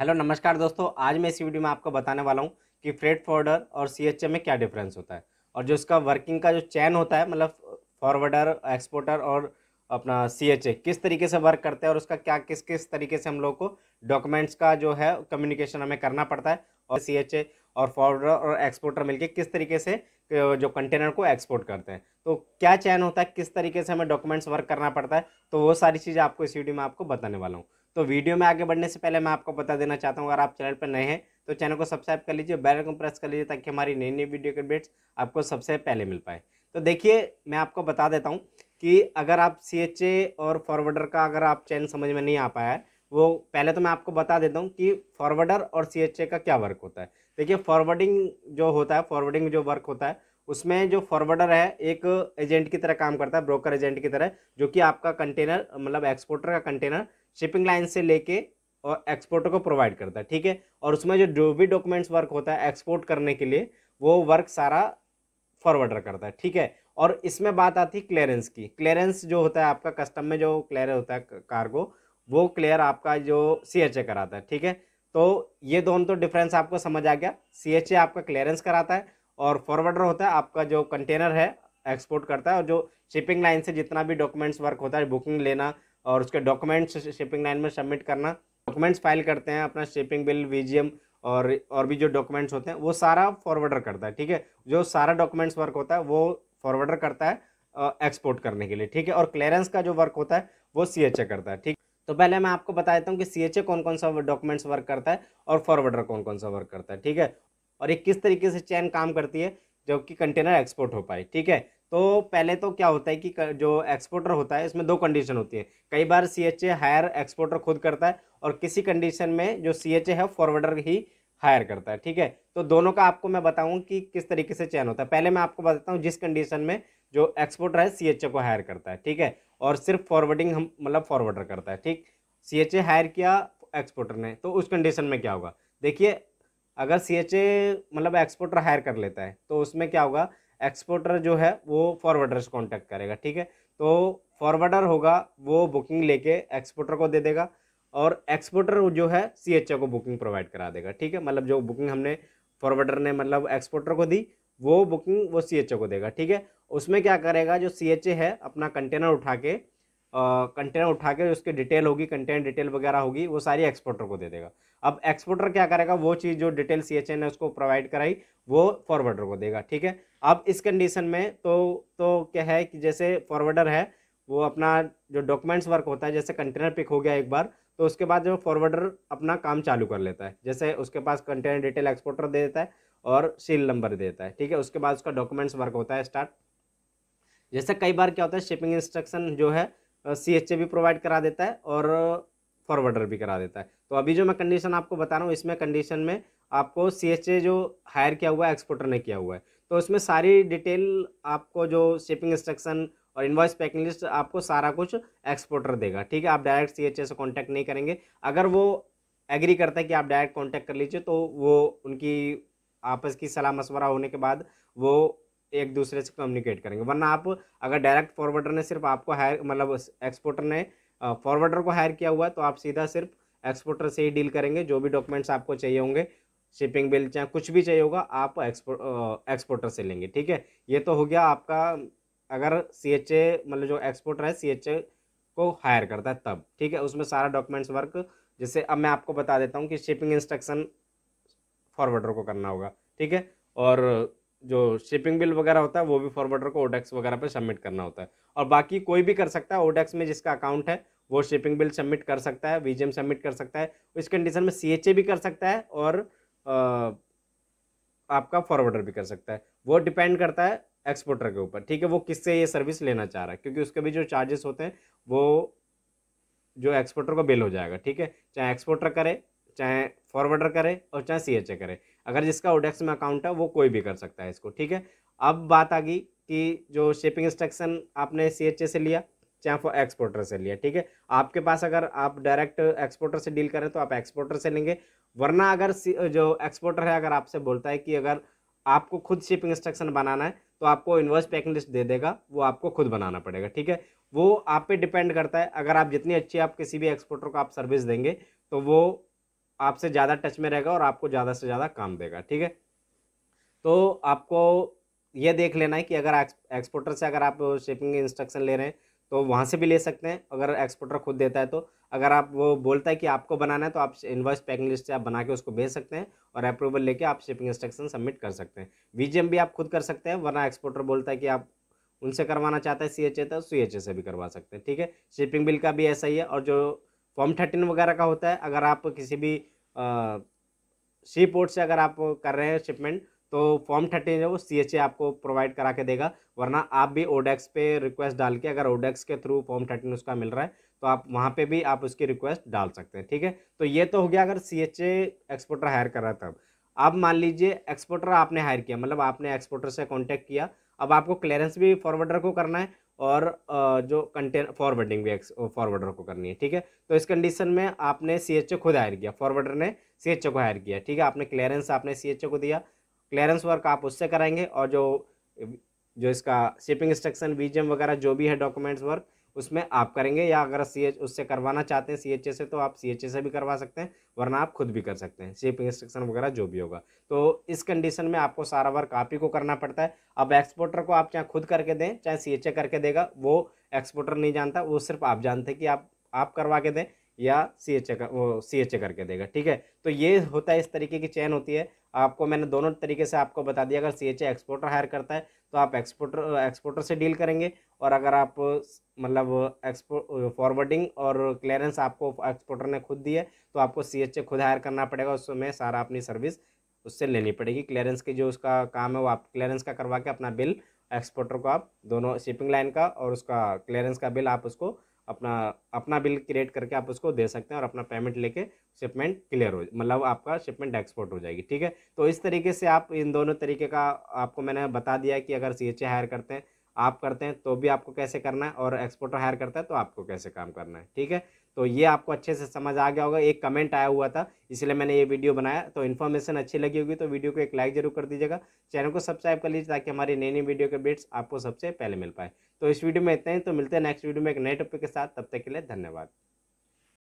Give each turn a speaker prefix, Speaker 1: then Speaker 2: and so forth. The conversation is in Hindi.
Speaker 1: हेलो नमस्कार दोस्तों आज मैं इस वीडियो में आपको बताने वाला हूँ कि फ्रेट फॉरवर्डर और सी में क्या डिफरेंस होता है और जो इसका वर्किंग का जो चैन होता है मतलब फॉरवर्डर एक्सपोर्टर और अपना सी किस तरीके से वर्क करते हैं और उसका क्या किस किस तरीके से हम लोग को डॉक्यूमेंट्स का जो है कम्युनिकेशन हमें करना पड़ता है और सी और फॉरवर्डर और एक्सपोर्टर मिलकर किस तरीके से जो कंटेनर को एक्सपोर्ट करते हैं तो क्या चैन होता है किस तरीके से हमें डॉक्यूमेंट्स वर्क करना पड़ता है तो वो सारी चीज़ें आपको इस वीडियो में आपको बताने वाला हूँ तो वीडियो में आगे बढ़ने से पहले मैं आपको बता देना चाहता हूँ अगर आप चैनल पर नए हैं तो चैनल को सब्सक्राइब कर लीजिए बेल आइकन प्रेस कर लीजिए ताकि हमारी नई नई वीडियो के अपडेट्स आपको सबसे पहले मिल पाए तो देखिए मैं आपको बता देता हूँ कि अगर आप सी और फॉरवर्डर का अगर आप चैन समझ में नहीं आ पाया है वो पहले तो मैं आपको बता देता हूँ कि फॉरवर्डर और सी का क्या वर्क होता है देखिए फॉरवर्डिंग जो होता है फॉरवर्डिंग जो वर्क होता है उसमें जो फॉरवर्डर है एक एजेंट की तरह काम करता है ब्रोकर एजेंट की तरह जो कि आपका कंटेनर मतलब एक्सपोर्टर का कंटेनर शिपिंग लाइन से लेके और एक्सपोर्टर को प्रोवाइड करता है ठीक है और उसमें जो जो भी डॉक्यूमेंट्स वर्क होता है एक्सपोर्ट करने के लिए वो वर्क सारा फॉरवर्डर करता है ठीक है और इसमें बात आती है क्लियरेंस की क्लियरेंस जो होता है आपका कस्टम में जो क्लियर होता है कार्गो वो क्लियर आपका जो सी एच ए कराता है ठीक है तो ये दोनों तो डिफरेंस आपको समझ आ गया सी एच ए आपका क्लियरेंस कराता है और फॉरवर्डर होता है आपका जो कंटेनर है एक्सपोर्ट करता है और जो शिपिंग लाइन से जितना भी डॉक्यूमेंट्स वर्क होता है बुकिंग लेना और उसके डॉक्यूमेंट्स शिपिंग लाइन में सबमिट करना डॉक्यूमेंट्स फाइल करते हैं अपना शिपिंग बिल वीजीएम और और भी जो डॉक्यूमेंट्स होते हैं वो सारा फॉरवर्डर करता है ठीक है जो सारा डॉक्यूमेंट्स वर्क होता है वो फॉरवर्डर करता है एक्सपोर्ट करने के लिए ठीक है और क्लियरेंस का जो वर्क होता है वो सी करता है ठीक तो पहले मैं आपको बता देता हूँ कि सी कौन कौन सा डॉक्यूमेंट्स वर्क करता है और फॉरवर्डर कौन कौन सा वर्क करता है ठीक है और ये किस तरीके से चैन काम करती है जबकि कंटेनर एक्सपोर्ट हो पाए ठीक है तो पहले तो क्या होता है कि जो एक्सपोर्टर होता है इसमें दो कंडीशन होती है कई बार C H A hire exporter खुद करता है और किसी कंडीशन में जो सी एच ए है फॉरवर्डर ही हायर करता है ठीक है तो दोनों का आपको मैं बताऊं कि किस तरीके से चैन होता है पहले मैं आपको बताता हूँ जिस कंडीशन में जो एक्सपोर्टर है सी एच ए को हायर करता है ठीक है और सिर्फ फॉरवर्डिंग हम मतलब फॉरवर्डर करता है ठीक सी एच ए हायर किया एक्सपोर्टर ने तो उस कंडीशन में क्या होगा देखिए अगर सी एच ए मतलब एक्सपोर्टर हायर कर लेता है तो उसमें क्या होगा एक्सपोर्टर जो है वो फॉरवर्डर से कॉन्टैक्ट करेगा ठीक है तो फॉरवर्डर होगा वो बुकिंग लेके एक्सपोर्टर को दे देगा और एक्सपोर्टर जो है सी एच ए को बुकिंग प्रोवाइड करा देगा ठीक है मतलब जो बुकिंग हमने फॉरवर्डर ने मतलब एक्सपोर्टर को दी वो बुकिंग वो सी एच ए को देगा ठीक है उसमें क्या करेगा जो सी एच ए है अपना कंटेनर उठा के कंटेनर उठा के उसकी डिटेल होगी कंटेंट डिटेल वगैरह होगी वो सारी एक्सपोर्टर को दे देगा अब एक्सपोर्टर क्या करेगा वो चीज़ जो डिटेल सी एच एन उसको प्रोवाइड कराई वो फॉरवर्डर को देगा ठीक है अब इस कंडीशन में तो तो क्या है कि जैसे फॉरवर्डर है वो अपना जो डॉक्यूमेंट्स वर्क होता है जैसे कंटेनर पिक हो गया एक बार तो उसके बाद जो फॉरवर्डर अपना काम चालू कर लेता है जैसे उसके पास कंटेनर डिटेल एक्सपोर्टर दे देता है और सील नंबर दे देता है ठीक है उसके बाद उसका डॉक्यूमेंट्स वर्क होता है स्टार्ट जैसे कई बार क्या होता है शिपिंग इंस्ट्रक्शन जो है सी एच ए भी प्रोवाइड करा देता है और फॉरवर्डर भी करा देता है तो अभी जो मैं कंडीशन आपको बता रहा हूँ इसमें कंडीशन में आपको सी एच ए जो हायर किया हुआ है एक्सपोर्टर ने किया हुआ है तो उसमें सारी डिटेल आपको जो शिपिंग इंस्ट्रक्शन और इन्वाइस पैकिंग लिस्ट आपको सारा कुछ एक्सपोर्टर देगा ठीक है आप डायरेक्ट सी एच ए से कॉन्टैक्ट नहीं करेंगे अगर वो एग्री करता है कि आप डायरेक्ट कॉन्टैक्ट कर लीजिए तो वो उनकी आपस की सलाह मशवरा होने के बाद वो एक दूसरे से कम्युनिकेट करेंगे वरना आप अगर डायरेक्ट फॉरवर्डर ने सिर्फ आपको हायर मतलब एक्सपोर्टर ने फॉरवर्डर को हायर किया हुआ है तो आप सीधा सिर्फ एक्सपोर्टर से ही डील करेंगे जो भी डॉक्यूमेंट्स आपको चाहिए होंगे शिपिंग बिल चाहे कुछ भी चाहिए होगा आप एक्सपोर्ट एक्सपोर्टर से लेंगे ठीक है ये तो हो गया आपका अगर सी एच ए मतलब जो एक्सपोर्टर है सी एच ए को हायर करता है तब ठीक है उसमें सारा डॉक्यूमेंट्स वर्क जैसे अब मैं आपको बता देता हूँ कि शिपिंग इंस्ट्रक्शन फॉरवर्डर को करना होगा ठीक है और जो शिपिंग बिल वगैरह होता है वो भी फॉरवर्डर को ओडेक्स e वगैरह पे सबमिट करना होता है और बाकी कोई भी कर सकता है ओडेक्स e में जिसका अकाउंट है वो शिपिंग बिल सबमिट कर सकता है वीजीएम सबमिट कर सकता है इस कंडीशन में सी भी कर सकता है और आ, आपका फॉरवर्डर भी कर सकता है वो डिपेंड करता है एक्सपोर्टर के ऊपर ठीक है वो किससे ये सर्विस लेना चाह रहा है क्योंकि उसके भी जो चार्जेस होते हैं वो जो एक्सपोर्टर को बिल हो जाएगा ठीक है चाहे एक्सपोर्टर करे चाहे फॉरवर्डर करे और चाहे सी एच ए करे अगर जिसका ओडेक्स में अकाउंट है वो कोई भी कर सकता है इसको ठीक है अब बात आ गई कि जो शिपिंग इंस्ट्रक्शन आपने सी एच ए से लिया चाहे वो एक्सपोर्टर से लिया ठीक है आपके पास अगर आप डायरेक्ट एक्सपोर्टर से डील करें तो आप एक्सपोर्टर से लेंगे वरना अगर जो एक्सपोर्टर है अगर आपसे बोलता है कि अगर आपको खुद शिपिंग इंस्ट्रक्शन बनाना है तो आपको इन्वर्स पैकिंग लिस्ट दे देगा वो आपको खुद बनाना पड़ेगा ठीक है वो आप पे डिपेंड करता है अगर आप जितनी अच्छी आप किसी भी एक्सपोर्टर को आप सर्विस देंगे तो वो आपसे ज़्यादा टच में रहेगा और आपको ज़्यादा से ज़्यादा काम देगा ठीक है तो आपको ये देख लेना है कि अगर एक्सपोर्टर से अगर आप शिपिंग इंस्ट्रक्शन ले रहे हैं तो वहाँ से भी ले सकते हैं अगर एक्सपोर्टर खुद देता है तो अगर आप वो बोलता है कि आपको बनाना है तो आप इन्वर्स पैकिंग लिस्ट से आप बना के उसको भेज सकते हैं और अप्रूवल लेके आप शिपिंग इंस्ट्रक्शन सबमिट कर सकते हैं वीजीएम भी आप खुद कर सकते हैं वरना एक्सपोर्टर बोलता है कि आप उनसे करवाना चाहते हैं सी एच ए तो सी एच ए से भी करवा सकते हैं ठीक है शिपिंग बिल का भी ऐसा ही है और जो फॉर्म थर्टीन वगैरह का होता है अगर आप किसी भी सी पोर्ट से अगर आप कर रहे हैं शिपमेंट तो फॉर्म थर्टीन जो सी एच ए आपको प्रोवाइड करा के देगा वरना आप भी ओडेक्स e पे रिक्वेस्ट डाल के अगर ओडेक्स e के थ्रू फॉर्म थर्टीन उसका मिल रहा है तो आप वहाँ पे भी आप उसकी रिक्वेस्ट डाल सकते हैं ठीक है तो ये तो हो गया अगर C H A exporter hire कर रहा था अब मान लीजिए एक्सपोर्टर आपने हायर किया मतलब आपने एक्सपोर्टर से कॉन्टैक्ट किया अब आपको क्लियरेंस भी फॉरवर्डर को करना है और जो कंटेन फॉरवर्डिंग भी फॉरवर्डर को करनी है ठीक है तो इस कंडीशन में आपने सी खुद हायर किया फॉरवर्डर ने सी को हायर किया ठीक है आपने क्लियरेंस आपने सी को दिया क्लियरेंस वर्क आप उससे कराएंगे और जो जो इसका शिपिंग इंस्ट्रक्शन वीजीएम वगैरह जो भी है डॉक्यूमेंट्स वर्क उसमें आप करेंगे या अगर सी एच उससे करवाना चाहते हैं सी एच ए से तो आप सी एच ए से भी करवा सकते हैं वरना आप खुद भी कर सकते हैं शिप इंस्ट्रक्शन वगैरह जो भी होगा तो इस कंडीशन में आपको सारा वर्क आप ही को करना पड़ता है अब एक्सपोर्टर को आप चाहे खुद करके दें चाहे सी एच ए करके देगा वो एक्सपोर्टर नहीं जानता वो सिर्फ आप जानते कि आप आप करवा के दें या सी एच वो सी एच करके देगा ठीक है तो ये होता है इस तरीके की चैन होती है आपको मैंने दोनों तरीके से आपको बता दिया अगर सी एच एक्सपोर्टर हायर करता है तो आप एक्सपोर्टर एक्सपोर्टर से डील करेंगे और अगर आप मतलब एक्सपो फॉरवर्डिंग और क्लियरेंस आपको एक्सपोर्टर ने खुद दी है तो आपको सी एच खुद हायर करना पड़ेगा उसमें सारा अपनी सर्विस उससे लेनी पड़ेगी क्लियरेंस की जो उसका काम है वो आप क्लियरेंस का करवा के अपना बिल एक्सपोर्टर को आप दोनों शिपिंग लाइन का और उसका क्लियरेंस का बिल आप उसको अपना अपना बिल क्रिएट करके आप उसको दे सकते हैं और अपना पेमेंट लेके शिपमेंट क्लियर हो मतलब आपका शिपमेंट एक्सपोर्ट हो जाएगी ठीक है तो इस तरीके से आप इन दोनों तरीके का आपको मैंने बता दिया कि अगर सी एच हायर करते हैं आप करते हैं तो भी आपको कैसे करना है और एक्सपोर्टर हायर करता है तो आपको कैसे काम करना है ठीक है तो ये आपको अच्छे से समझ आ गया होगा एक कमेंट आया हुआ था इसलिए मैंने ये वीडियो बनाया तो इन्फॉर्मेशन अच्छी लगी होगी तो वीडियो को एक लाइक जरूर कर दीजिएगा चैनल को सब्सक्राइब कर लीजिए ताकि हमारी नई नई वीडियो के अपडेट्स आपको सबसे पहले मिल पाए तो इस वीडियो में इतना ही तो मिलते हैं नेक्स्ट वीडियो में एक नए टॉपिक के साथ तब तक के लिए धन्यवाद